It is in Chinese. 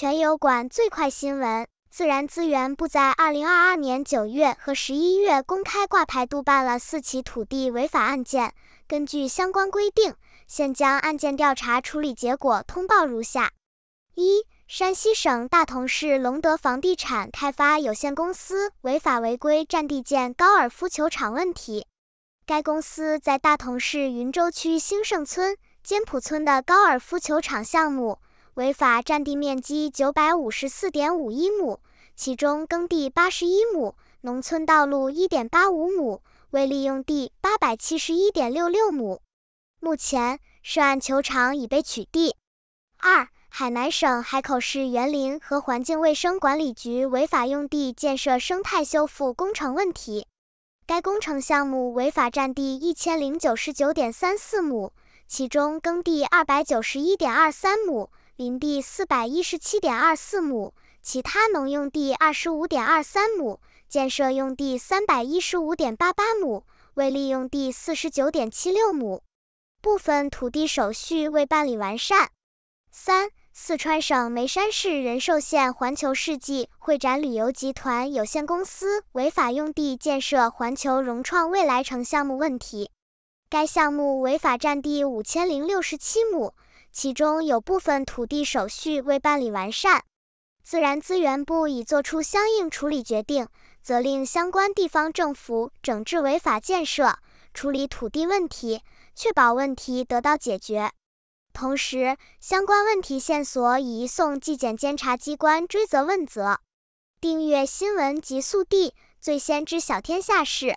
全油管最快新闻：自然资源部在二零二二年九月和十一月公开挂牌督办了四起土地违法案件。根据相关规定，现将案件调查处理结果通报如下：一、山西省大同市隆德房地产开发有限公司违法违规占地建高尔夫球场问题。该公司在大同市云州区兴盛村、尖浦村的高尔夫球场项目。违法占地面积九百五十四点五一亩，其中耕地八十一亩，农村道路一点八五亩，未利用地八百七十一点六六亩。目前，涉案球场已被取缔。二、海南省海口市园林和环境卫生管理局违法用地建设生态修复工程问题。该工程项目违法占地一千零九十九点三四亩，其中耕地二百九十一点二三亩。林地四百一十七点二四亩，其他农用地二十五点二三亩，建设用地三百一十五点八八亩，未利用地四十九点七六亩，部分土地手续未办理完善。三、四川省眉山市仁寿县环球世纪会展旅游集团有限公司违法用地建设环球融创未来城项目问题。该项目违法占地五千零六十七亩。其中有部分土地手续未办理完善，自然资源部已作出相应处理决定，责令相关地方政府整治违法建设，处理土地问题，确保问题得到解决。同时，相关问题线索已移送纪检监察机关追责问责。订阅新闻极速递，最先知晓天下事。